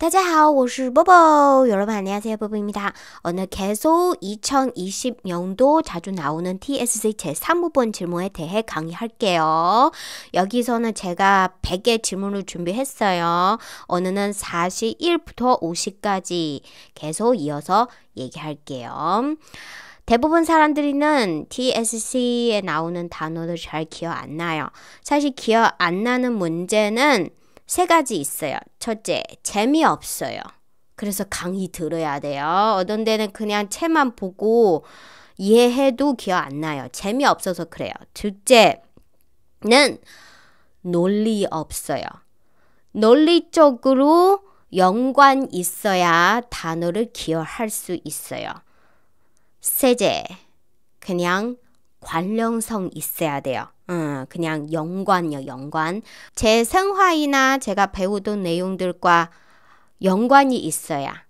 大家好，我是 보보. 여러분 안녕하세요, 보보입니다. 오늘 계속 2020년도 자주 나오는 TSC 제35번 질문에 대해 강의할게요. 여기서는 제가 100개 질문을 준비했어요. 오늘은 41부터 50까지 계속 이어서 얘기할게요. 대부분 사람들이는 TSC에 나오는 단어를 잘 기억 안 나요. 사실 기억 안 나는 문제는 세 가지 있어요. 첫째, 재미없어요. 그래서 강의 들어야 돼요. 어떤 데는 그냥 책만 보고 이해해도 기억 안 나요. 재미없어서 그래요. 둘째는 논리 없어요. 논리적으로 연관 있어야 단어를 기억할 수 있어요. 세제, 그냥 관련성 있어야 돼요. 어, 그냥 연관요, 이 연관. 제 생활이나 제가 배우던 내용들과 연관이 있어야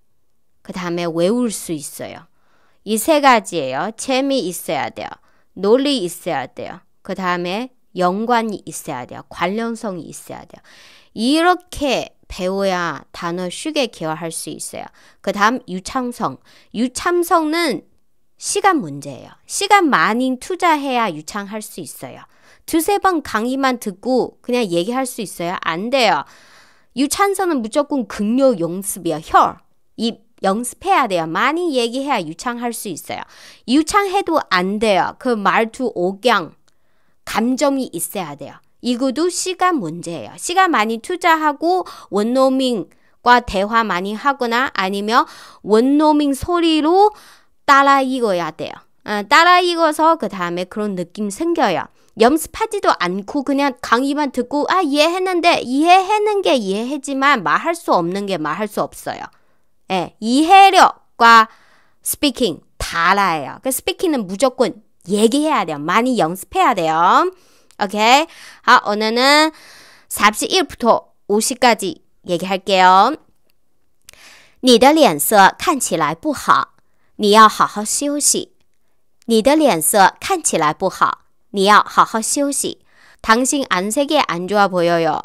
그 다음에 외울 수 있어요. 이 세 가지예요. 재미 있어야 돼요. 논리 있어야 돼요. 그 다음에 연관이 있어야 돼요. 관련성이 있어야 돼요. 이렇게 배워야 단어 쉽게 기억할 수 있어요. 그 다음 유창성. 유창성은 시간 문제예요. 시간 많이 투자해야 유창할 수 있어요. 두세 번 강의만 듣고 그냥 얘기할 수 있어요? 안 돼요. 유찬서는 무조건 극력 연습이야. 혀, 입 연습해야 돼요. 많이 얘기해야 유창할 수 있어요. 유창해도 안 돼요. 그 말투 억양, 감정이 있어야 돼요. 이것도 시간 문제예요. 시간 많이 투자하고 원노밍과 대화 많이 하거나 아니면 원노밍 소리로 따라 읽어야 돼요. 어, 따라 읽어서 그 다음에 그런 느낌 생겨요. 염습하지도 않고 그냥 강의만 듣고 아 이해했는데 이해하는 게 이해하지만 말할 수 없는 게 말할 수 없어요. 예, 이해력과 스피킹 달아요. 그 스피킹은 무조건 얘기해야 돼요. 많이 연습해야 돼요. 오케이. 아, 오늘은 41부터 50까지 얘기할게요. 你的脸色看起来不好，你要好好休息。你的脸色看起来不好。 니야 하하 시오 당신 안색이 안 좋아 보여요.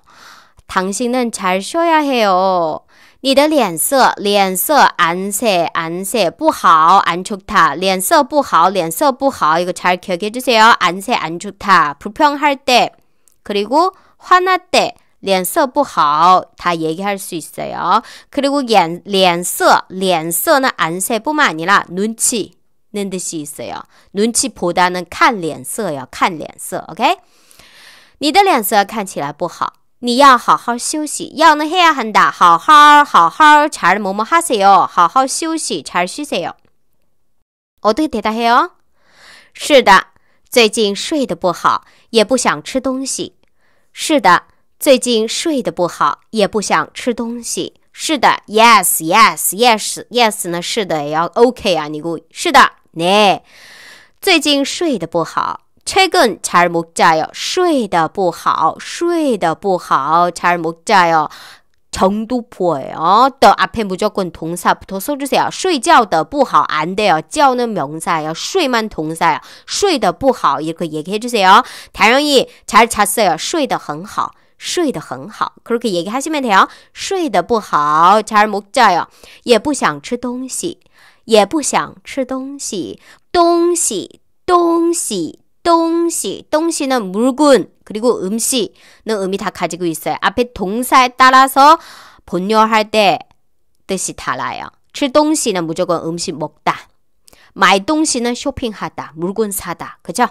당신은 잘쉬야 해요. 你的脸色,脸色,안색,안색,不好,안 좋다,脸色不好,脸色不好 이거 잘 기억해 주세요. 안색 안 좋다, 불평할 때, 그리고 화나 때, 脸色不好다 얘기할 수 있어요. 그리고 脸色,脸色는 안색뿐만 아니라 눈치, 恁得细说哟。轮起普达呢，看脸色要看脸色。OK，你的脸色看起来不好，你要好好休息。要那还要很大，好好好好查尔么么哈塞哟，好好休息，查尔休息哟。어떻게대답해 요？ 是的，最近睡得不好，也不想吃东西。是的，最近睡得不好，也不想吃东西。是的，Yes，Yes，Yes，Yes 呢？是的，也要 OK 啊，你姑是的。 네. 最近睡得不好. 최근 잘못 자요. 睡得不好.睡得不好. 잘못 자요. 정도포예요. 또 앞에 무조건 동사부터 써주세요. 睡觉的不好안 돼요. 觉는 명사예요. 睡만 동사예요. 睡的不好 이렇게 얘기해주세요. 다영이 잘 잤어요. 睡得很好.睡得很好 그렇게 얘기하시면 돼요. 睡得不好잘 못 자요. 예, 也不想吃东西. 也不想吃东西。东西，东西。동시, 동시는 물군, 그리고 음식는 의미 다 가지고 있어요. 앞에 동사에 따라서 본요할 때 뜻이 달라요. 吃东西는 무조건 음식 먹다. 买东西呢 쇼핑하다, 물건 사다. 그죠?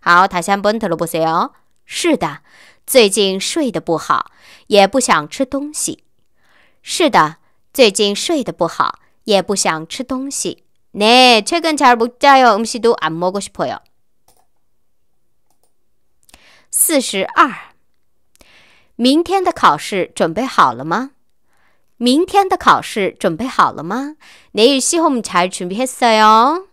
好, 다시 한번 들어보세요. 是的最近睡得不好也不想吃东西是的最近睡得不好也不想吃东西。네최근잘못자요음식도안먹고싶어요四十二。明天的考试准备好了吗？明天的考试准备好了吗？네시험잘준비했어요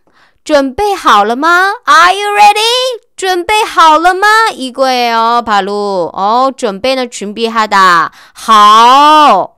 准备好了吗？Are you ready? 准备好了吗？이거요박루哦，准备呢，准备好的。好。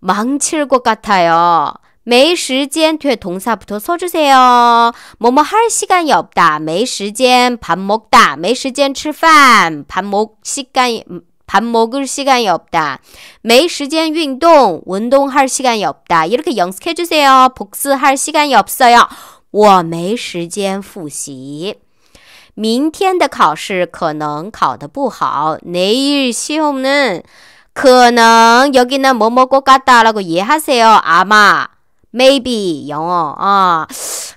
망칠 것 같아요. 매 시간 뒤 동사부터 써주세요. 뭐 뭐 할 시간이 없다. 매 시간 밥 먹다. 매 시간 吃饭.밥 먹 시간이 밥 먹을 시간이 없다. 매 시간 운동, 운동할 시간이 없다. 이렇게 연습해 주세요. 복습할 시간이 없어요. 我没时间复习。 明天的考试可能考得不好。내일 시험은 그는 여기는 뭐 먹고 갔다라고 이해하세요. 아마, maybe 영어. 어.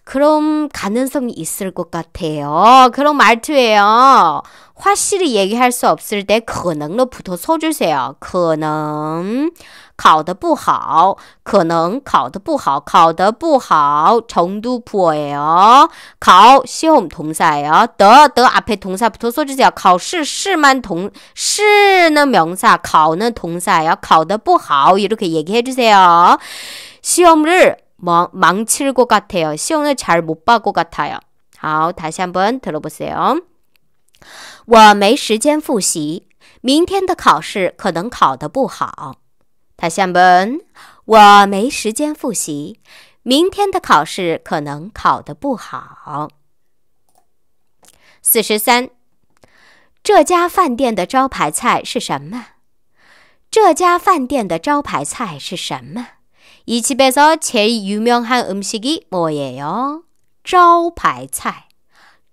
그럼 가능성이 있을 것 같아요. 그런 말투예요. 확실히 얘기할 수 없을 때可能로 붙어 써주세요. 可能考得不好，可能考得不好，考得不好，程度 p o o 考，시험同사 요， 得得앞에同사부터소지자考试是蛮同，是呢名噻，考呢同噻呀，考得不好也都可以也看出噻哦。시험을망망치고같아요시험을잘못봐것같아요好，다시한번들어보세 요。 我没时间复习，明天的考试可能考得不好。他下门，我没时间复习，明天的考试可能考得不好。四十三，这家饭店的招牌菜是什么？这家饭店的招牌菜是什么？이집에서제일유명한음식이뭐예 요？ 招牌菜，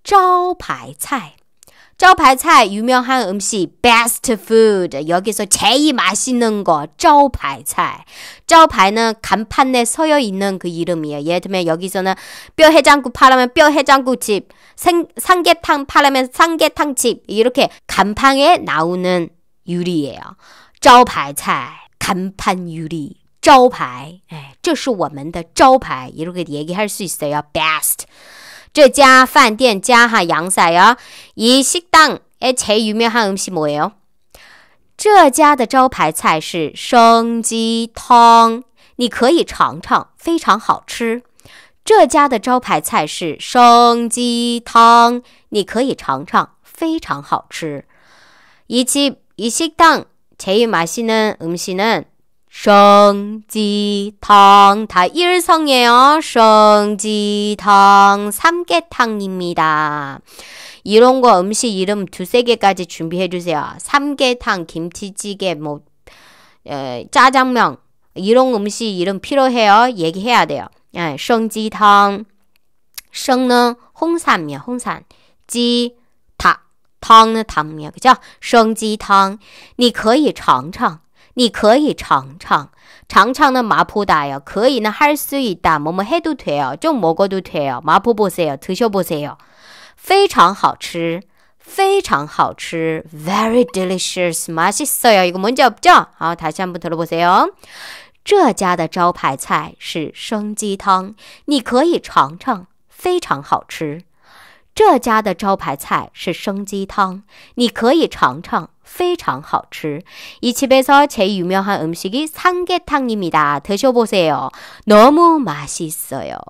招牌菜。저 발차 유명한 음식 best food 여기서 제일 맛있는 거 저발차 저발는 간판에 서여 있는 그 이름이에요. 예를 들면 여기서는 뼈 해장국 팔으면 뼈 해장국집, 삼계탕 팔으면 삼계탕집 이렇게 간판에 나오는 요리예요. 저발차 간판 요리 招牌，哎，这是我们的招牌，이렇게얘기할수있어요。Best。 这家饭店叫哈阳塞哦，伊西档哎菜有没有哈姆西么样？这家的招牌菜是生鸡汤，你可以尝尝，非常好吃。这家的招牌菜是生鸡汤，你可以尝尝，非常好吃。伊吉伊西档菜有么西嫩，么西嫩。 성지탕 다 일성이에요. 성지탕 삼계탕입니다. 이런 거 음식 이름 두세 개까지 준비해 주세요. 삼계탕, 김치찌개, 뭐 에, 짜장면 이런 음식 이름 필요해요. 얘기해야 돼요. 예, 성지탕. 성은 홍산이요. 홍산. 지 탕, 탕은 담이요. 그죠? 你可以尝尝。你可以尝尝，尝尝那麻婆大呀，可以呢。할수있다뭘해도돼요就摸过도돼요麻婆보세요드셔보세哦，非常好吃，非常好吃，Very delicious. 맛있어요이거먼저好，台下不投了，不塞哦。这家的招牌菜是生鸡汤，你可以尝尝，非常好吃。这家的招牌菜是生鸡汤，你可以尝尝，非常好吃。一起背诵前语喵喊姆西里参给汤饮이 다， 드셔보세 요， 너무맛있어요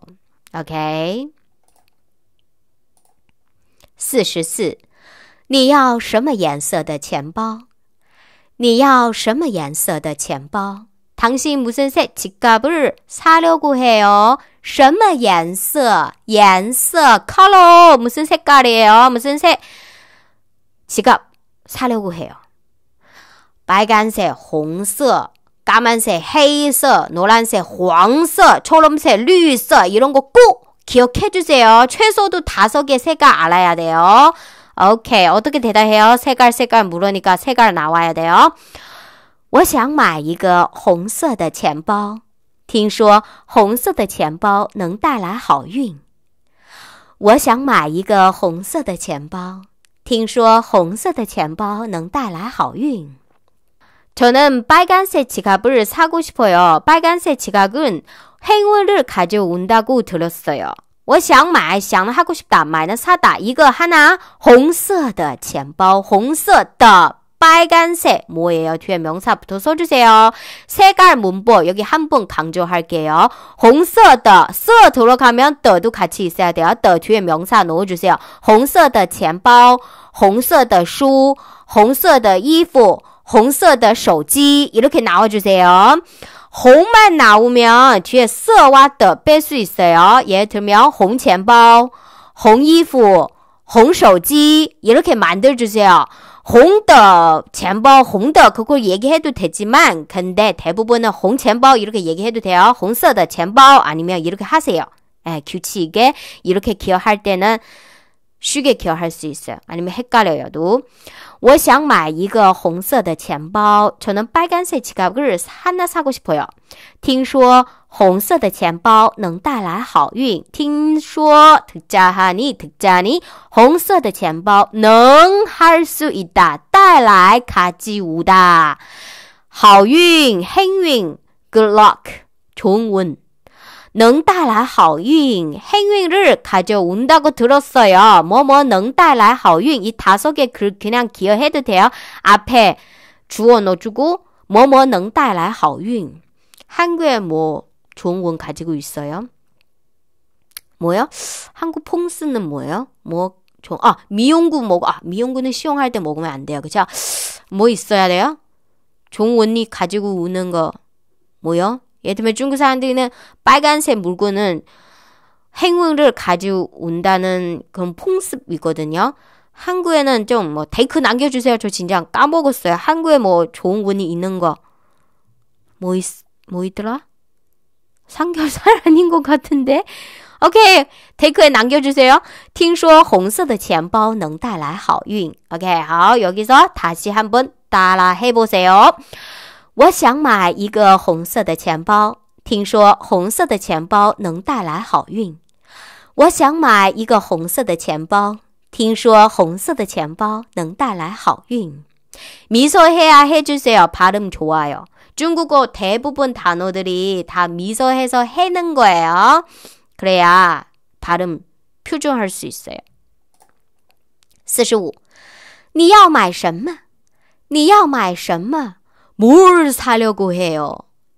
OK。四十四，你要什么颜色的钱包？你要什么颜色的钱包？당신무슨색지갑을사려고해 요？ 什么颜色？颜色 color 무슨 색깔이에요? 무슨 색? 지갑 사려고 해요. 빨간색, 红色, 까만색, 黑色, 노란색, 黄色, 초록색, 绿色 이런 거 꼭 기억해 주세요. 최소도 다섯 개 색깔 알아야 돼요. 오케이. 어떻게 대답해요? 색깔 색깔 물으니까 색깔 나와야 돼요. 我想买一个红色的钱包。听说红色的钱包能带来好运，我想买一个红色的钱包。听说红色的钱包能带来好运。我想买，想了好久想买，了啥？打一个哈那红色的钱包，红色的。 빨간색 뭐예요? 뒤에 명사 부터 써주세요. 색깔 문법 여기 한 번 강조할게요. 홍色的 色 들어가면 的도 같이 있어야 돼요. 的 뒤에 명사 넣어주세요. 红色的钱包红色的书红色的衣服红色的手机 이렇게 나와주세요. 홍만 나오면 뒤에 色와 的뺄수 있어요. 예를 들면 红钱包红衣服红手机 이렇게 만들어주세요. 红的젠包红的 그걸 얘기해도 되지만 근데 대부분은 홍젠包 이렇게 얘기해도 돼요. 홍色的젠包 아니면 이렇게 하세요. 예, 규칙에 이렇게 기억할 때는 쉽게 기억할 수 있어요. 아니면 헷갈려요도. 我想买一个红色的钱包. 저는 빨간색 지갑을 하나 사고 싶어요. 听说红色的钱包能带来好运。听说特加哈尼特加尼，红色的钱包能哈尔苏伊达带来卡基乌达好运，幸运，good luck，重温。能带来好运，幸运日卡就운다고들었어 요。 뭐뭐能带来好运，이다섯개글그냥기억해도돼요앞에주어넣어주고뭐뭐能带来好运，한국에뭐 좋은 건 가지고 있어요. 뭐요? 한국 퐁스는 뭐예요? 뭐, 좀, 아, 미용구 먹어. 아, 미용구는 시용할 때 먹으면 안 돼요. 그쵸뭐 있어야 돼요? 좋은 언니 가지고 우는 거. 뭐요? 예를 들면 중국 사람들은 빨간색 물건은 행운을 가져온다는 그런 퐁습이거든요. 한국에는 좀뭐 데이크 남겨주세요. 저 진짜 까먹었어요. 한국에 뭐 좋은 운이 있는 거. 뭐 있, 뭐 있더라? 上个月啥人것 같은데 o k 太可爱难教着些哦。听说红色的钱包能带来好运。OK，好，有几座塔西汉本打了黑布些哦。我想买一个红色的钱包。听说红色的钱包能带来好运。我想买一个红色的钱包。听说红色的钱包能带来好运。 미소해야 해주세요. 발음 좋아요. 중국어 대부분 단어들이 다 미소해서 해는 거예요. 그래야 발음 표준할 수 있어요. 45. 你要买什么?你要买什么?뭘 사려고 해요?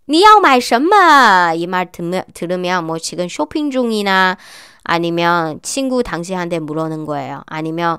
你要买什么?이말 들으면 뭐 지금 쇼핑 중이나 아니면 친구 당신한테 물어는 거예요. 아니면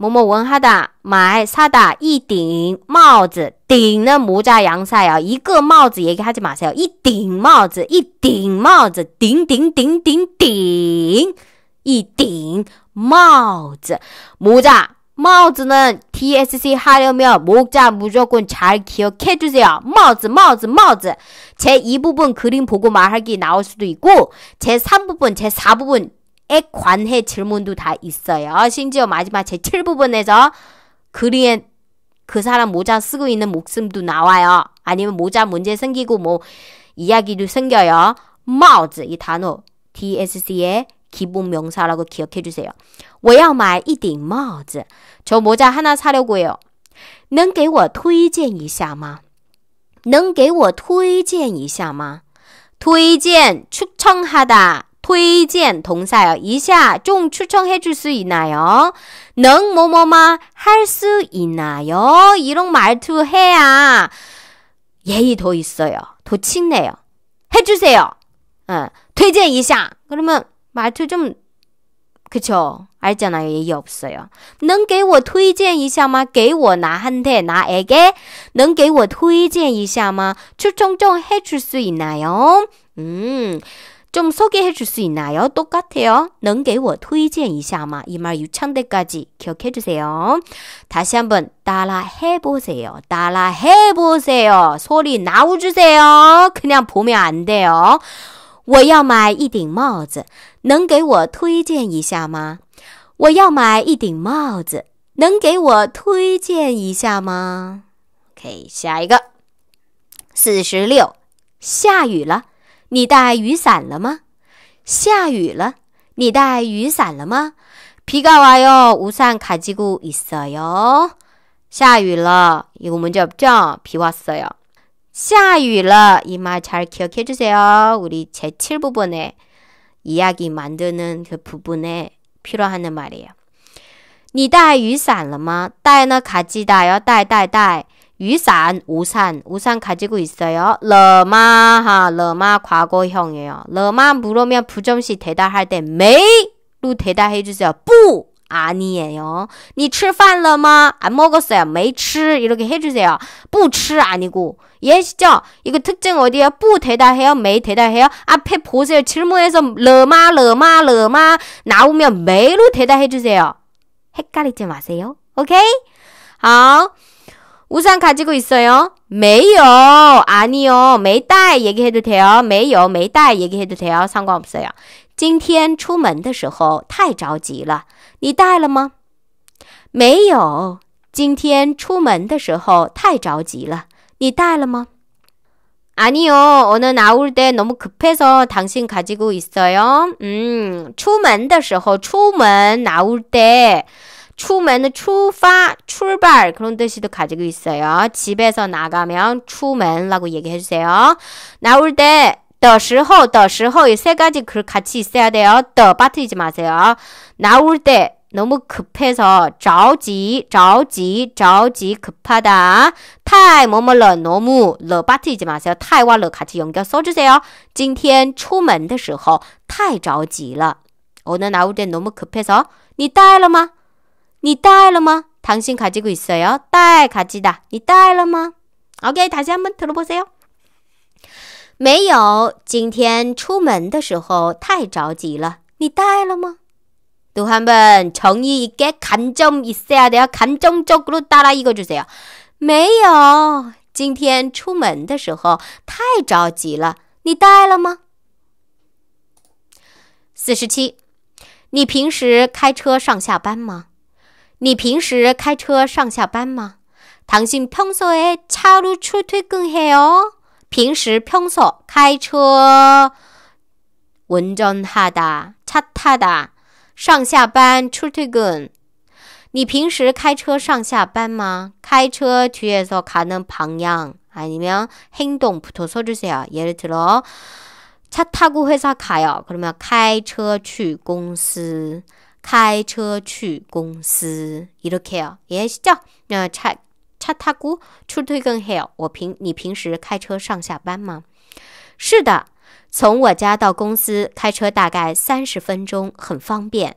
뭐뭐 원하다, 말, 사다, 이顶,帽子, 顶는 모자 양사예요. 이거 帽子 얘기하지 마세요. 이顶 帽子, 이顶 帽子,顶顶顶顶顶, 이顶 帽子, 모자. 帽子는 DSC 하려면 목자 무조건 잘 기억해 주세요. 帽子,帽子,帽子.제 2부분 그림 보고 말하기 나올 수도 있고, 제 3부분, 제 4부분 에 관해 질문도 다 있어요. 심지어 마지막 제7부분에서 그리에 그 사람 모자 쓰고 있는 목숨도 나와요. 아니면 모자 문제 생기고 뭐 이야기도 생겨요. 마우즈 이 단어 DSC의 기본 명사라고 기억해 주세요. 我要买一顶帽子.저 모자 하나 사려고 해요. 能给我推荐一下吗?能给我推荐一下吗?推荐추천하다. 推荐 그 동사요. 이샤 좀 추천해 줄 수 있나요? 능 뭐뭐마 할수 있나요? 이런 말투 해야 예의 더 있어요. 더 친해요. 해주세요. 어, 되제 이 그러면 말투 좀 그쵸? 알잖아요. 예의 없어요. 能给我推荐一下吗?给我 나한테 나에게 能给我推荐一下吗? 추천 좀 해줄 수 있나요? 음, 좀 소개해 줄 수 있나요? 똑같아요. 能给我推荐一下吗?이말 유창대까지 기억해 주세요. 다시 한번 따라 해보세요. 따라 해보세요. 소리 나와주세요. 그냥 보면 안 돼요. 我要买一顶帽子能给我推荐一下吗我要买一顶帽子能给我推荐一下吗 o k 下一个四十下雨了你带雨伞了吗？下雨了，你带雨伞了吗？ 비가 와요. 우산 가지고 있어요. 下雨了. 이거 문제 없죠? 비 왔어요. 下雨了.이말 잘 기억해 주세요. 우리 제7부분에 이야기 만드는 그 부분에 필요하는 말이에요. 你带雨伞了吗?带呢 가지다요. 带带带. 雨산 우산, 우산 가지고 있어요. 러마하, 러마 과거형이에요. 러마 물으면 부정시 대답할 때 메이로 대답해 주세요. 뿌! 아니에요. 你吃饭了吗?안 먹었어요. 没吃 이렇게 해주세요. 不吃 아니고 이시죠 이거 특징 어디예不 대답해요. 没 대답해요. 앞에 보세요. 질문에서 러마 러마 러마 나오면 没로 대답해주세요. 헷갈리지 마세요. 오케이? 好。 어? 우산 가지고 있어요? 메이요. 아니요. 메이따 얘기해도 돼요. 메이요. 메이따 얘기해도 돼요. 상관없어요. 今天出门的时候太着急了.你带了吗?没有.今天出门的时候太着急了.你带了吗? 아니요. 오늘 나올 때 너무 급해서 당신 가지고 있어요. 음, 出门的时候,出门 나올 때 추면은 출파, 출발 그런 뜻이도 가지고 있어요. 집에서 나가면 추면라고 얘기해 주세요. 나올 때 더시호, 더시호 이세 가지 글 그 같이 있어야 돼요. 더 빠뜨리지 마세요. 나올 때 너무 급해서 着急,着急,着急 급하다. 太 뭐뭐러 너무 러 빠뜨리지 마세요. 太와 러 같이 연결 써주세요. 今天出门的时候太着急了. 오늘 나올 때 너무 급해서 니 따라 마你带了吗？당신가지고있어 요？ 带，가지 다。 你带了吗？OK， 다시한번들어보세 요。 没有，今天出门的时候太着急了。你带了吗？들한분정이가캄중이사야더캄중주구루다라이거주세요没有，今天出门的时候太着急了。你带了吗？四十七，你平时开车上下班吗？你平时开车上下班吗? 당신 평소에 차로 출퇴근해요? 평시 평소 카이 운전하다 차 타다 上下班 출퇴근 你平时开车上下班吗?开车 뒤에서 가는 방향 아니면 행동부터 써주세요. 예를 들어 차 타고 회사 가요. 그러면 开车去公司开车去公司，一路开，Yes，叫那查查他姑出去跟 Heal。我平你平时开车上下班吗？是的，从我家到公司开车大概三十分钟，很方便。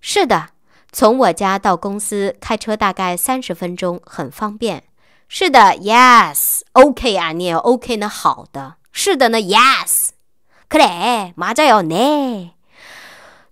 是的，从我家到公司开车大概三十分钟，很方便。是的，Yes，OK 啊，你也 OK 呢，好的。是的呢，Yes，可来麻将要来。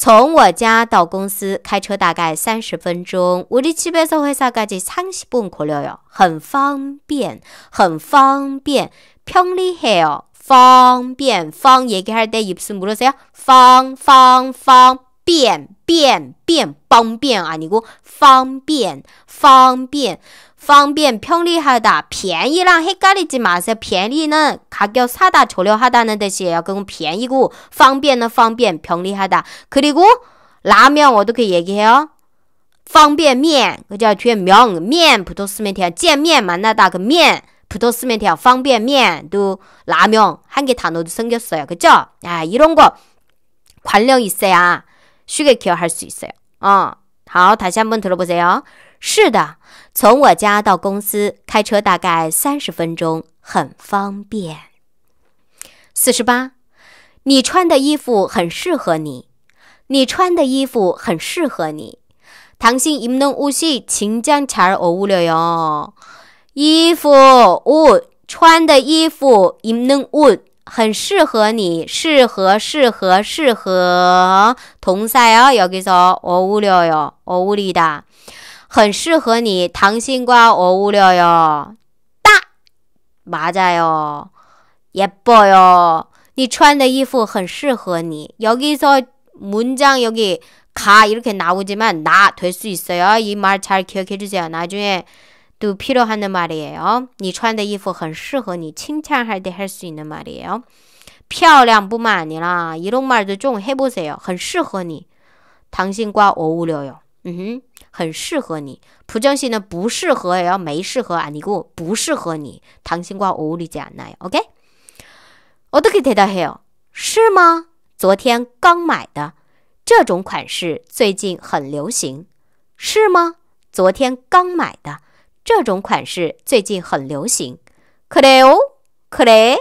从我家到公司开车大概三十分钟，我的汽车会啥个就三十分开了哟，很方便，很方便，便利还有方便，方便给孩儿带衣服，母了啥呀？方方方便便便方便啊！你给我方便方便。方便, 편리하다, 便宜랑 헷갈리지 마세요. 便宜는 가격 사다, 저렴하다는 뜻이에요. 그건 便宜고, 方便은 方便, 편리하다. 그리고 라면 어떻게 얘기해요? 方便面, 그죠? 뒤에 명, 면 붙었으면 돼요. 见面 만나다, 그 면. 붙었으면 돼요. 方便面도 라면 한 개 단어도 생겼어요. 그죠? 아, 이런 거 관련 있어야 쉽게 기억할 수 있어요. 어, 好, 다시 한번 들어보세요. 是的，从我家到公司开车大概三十分钟，很方便。四十八，你穿的衣服很适合你。你穿的衣服很适合你。唐心伊能无锡，请讲钱儿我无聊哟。衣服我穿的衣服伊能我很适合你，适合适合适合。同色哟，要给说我无聊哟，我无聊的。 很适合你당신과 어울려요. 딱 맞아요. 예뻐요. 你穿的衣服很适合你. 여기서 문장 여기 가 이렇게 나오지만 나 될 수 있어요. 이 말 잘 기억해 주세요. 나중에 또 필요한 말이에요. 你穿的衣服很适合你. 칭찬할 때 할 수 있는 말이에요. 漂亮뿐만 아니라 이런 말도 좀 해보세요. 很适合你. 당신과 어울려요. 嗯哼，很适合你。浦正熙呢，不适合，也要没适合啊。你给我不适合你。糖心瓜屋里家那样，OK？我都给到 hill 是吗？昨天刚买的这种款式最近很流行，是吗？昨天刚买的这种款式最近很流行。可得哦，可得。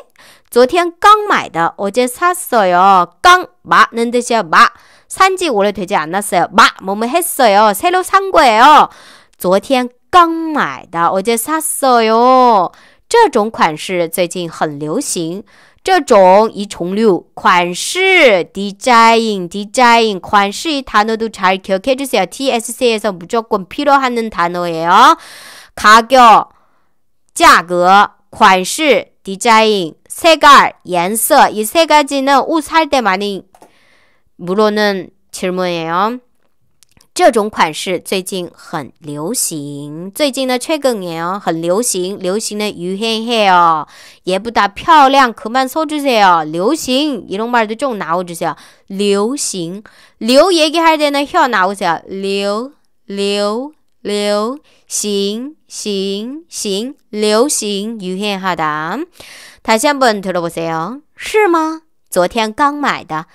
昨天刚买的，我今天샀어 요， 刚买的那叫买。 산지 오래되지 않았어요. 마 뭐뭐 했어요. 새로 산 거예요. 昨天刚买的. 어제 샀어요. 这种款式最近很流行.这种이 종류, 款式, 디자인, 디자인, 款式이 단어도 잘 기억해 주세요. TSC에서 무조건 필요하는 단어예요. 가격, 价格,款式, 디자인, 색깔, 연서 이세 가지는 옷 살 때 많이 不落嫩，其实莫言哦。这种款式最近很流行。最近呢，这个年哦，很流行。流行的又很黑哦，也不大漂亮，可曼操这些哦，流行一种曼的这种拿过去些，流行。流也给海在那向拿过去，流流流行行行流行又很好的。他先不问退了不些哦，是吗？昨天刚买的。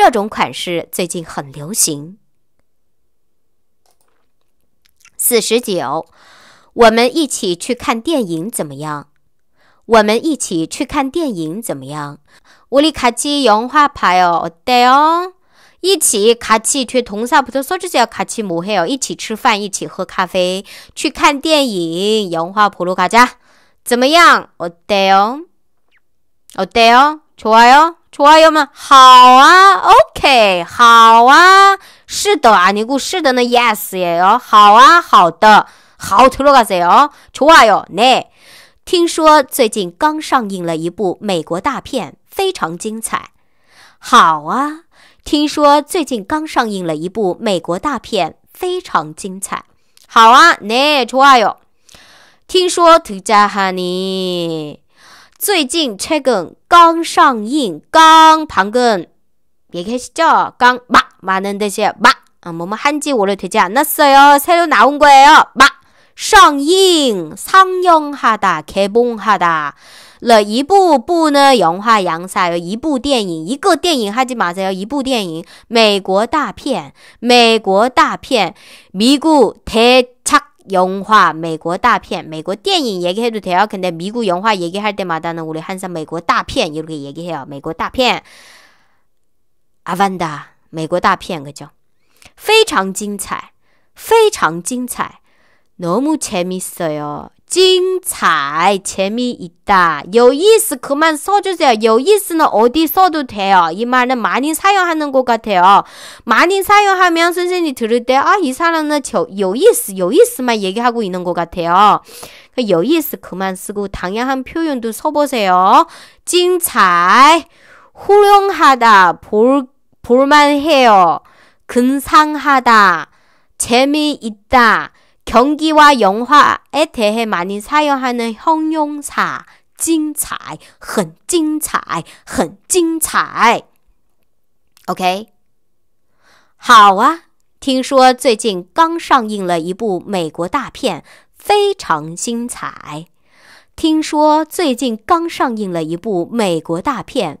这种款式最近很流行。四十九，我们一起去看电影怎么样？我们一起去看电影怎么样？我里卡起洋花牌哦，对哦，一起卡起去同萨普特索这些卡起摩黑哦，一起吃饭，一起喝咖啡，去看电影，洋花普鲁卡家，怎么样？哦对哦，哦对哦。出来哟，出来哟吗？好啊，OK，好啊，是的啊，你故是的呢，Yes 耶哟，好啊，好的，好，脱罗嘎子哟，出来哟。那听说最近刚上映了一部美国大片，非常精彩。好啊，听说最近刚上映了一部美国大片，非常精彩。好啊，那出来哟。听说土加哈尼最近拆工。 깡상인 깡 방금 얘기했죠? 깡막 많은 뜻이막 아, 뭐뭐 한지 오래되지 않았어요. 새로 나온 거예요. 막 상잉 상영하다 개봉하다 了一部部呢 영화 양사요. 一部电影一个电影 하지 마세요. 一部电影美国大片美国大片 미국 대작 油画、美国大片、美国电影也去都睇哦，可能咪古油画也去海得嘛？当然，屋里喊上美国大片，有去也去哦。美国大片，《阿凡达》美国大片个叫，非常精彩，非常精彩，我目前咪收哦。 찡彩 재미있다. 요이스 그만 써주세요. 요이스는 어디 써도 돼요. 이 말은 많이 사용하는 것 같아요. 많이 사용하면 선생님이 들을 때 아 이 사람은 저 요이스 요이스만 얘기하고 있는 것 같아요. 그러니까 요이스 그만 쓰고 당연한 표현도 써보세요. 찡彩 훌륭하다 볼 볼만해요. 근상하다 재미있다 琼姐话杨华，哎，他是明年上映的那《香云茶》，精彩，很精彩，很精彩。OK，好啊。听说最近刚上映了一部美国大片，非常精彩。听说最近刚上映了一部美国大片。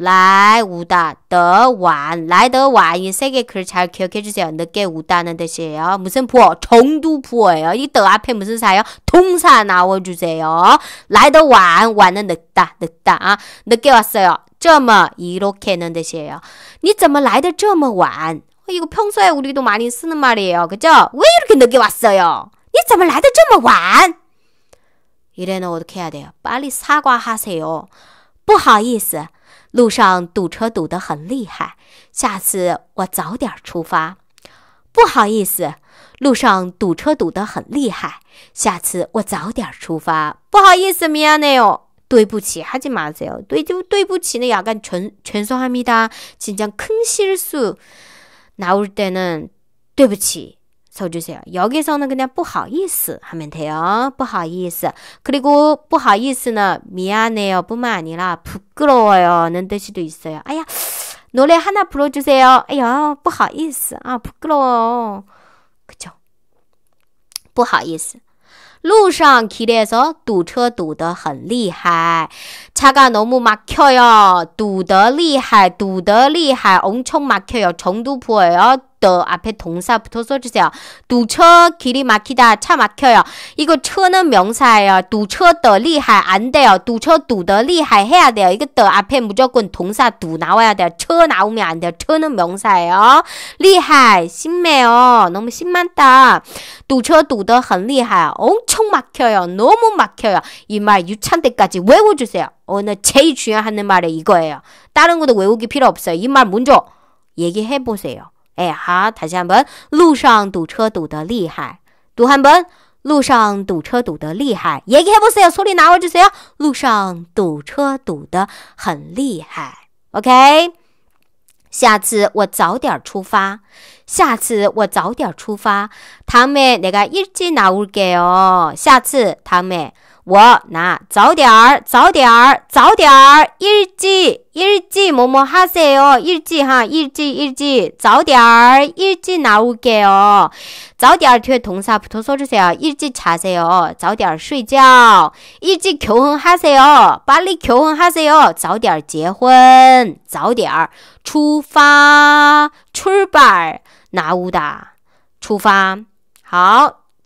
来 우다, 더 완, 来더 완, 이세 개 글 잘 기억해 주세요. 늦게 우다는 뜻이에요. 무슨 부어? 정두 부어예요. 이 더 앞에 무슨 사요? 동사 나와주세요. 来더 완, 완은 늦다, 늦다. 아, 늦게 왔어요. 这么 이렇게는 뜻이에요. 你怎么来的这么晚? 어, 이거 평소에 우리도 많이 쓰는 말이에요. 그죠? 왜 이렇게 늦게 왔어요? 你怎么来的这么晚? 이래는 어떻게 해야 돼요? 빨리 사과하세요. 不好意思。 뭐路上堵车堵得很厉害，下次我早点出发。不好意思，路上堵车堵得很厉害，下次我早点出发。不好意思，米亚内哦，对不起，哈吉马泽哦，对，就对不起那亚干全全送哈米哒，请将西尔苏，那我때呢，对不起。 써주세요. 여기서는 그냥 不好意思 하면 돼요. 不好意思. 그리고 不好意思는 미안해요 뿐만 아니라 부끄러워요는 뜻이도 있어요. 아야 노래 하나 불러주세요. 아야 不好意思.아 부끄러워. 그쵸? 不好意思.路上 길에서 堵车堵得很厉害. 차가 너무 막혀요. 堵得厉害,堵得厉害. 엄청 막혀요. 정도 보여요. t 앞에 동사 부터 써주세요. 두처 길이 막히다 차 막혀요. 이거 처는 명사예요. 두처 더 리할 안 돼요. 두처 두더 리할 해야 돼요. 이거 더 앞에 무조건 동사 두 나와야 돼요. 처 나오면 안 돼요. 처는 명사예요. 리할 심해요. 너무 심하다. 두처 두더 헌 리할 엄청 막혀요. 너무 막혀요. 이 말 유찬대까지 외워주세요. 오늘 제일 중요한 말이 이거예요. 다른 것도 외우기 필요 없어요. 이 말 먼저 얘기해보세요. 哎，好，唐姐，本路上堵车堵得厉害，杜汉本路上堵车堵得厉害，也可不是，从里拿我就是，路上堵车堵得很厉害。OK，下次我早点出发，下次我早点出发，他们那个一接拿乌给哦，下次他们。 我那早点儿早点儿早点儿일찍일찍 뭐, 뭐뭐 하세요. 일찍 哈 일찍 일찍 早点儿 일찍 나올게요. 早点 뒤에 동사 붙어 써주세요. 일찍 자세요. 早点儿睡觉. 일찍 결혼하세요. 빨리 결혼하세요. 早点儿结婚.早点儿出发 출발 나오다. 出发好。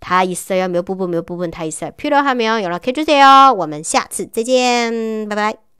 다 있어요. 몇 부분 몇 부분 다 있어요. 필요하면 연락해 주세요. 我们下次再见，拜拜。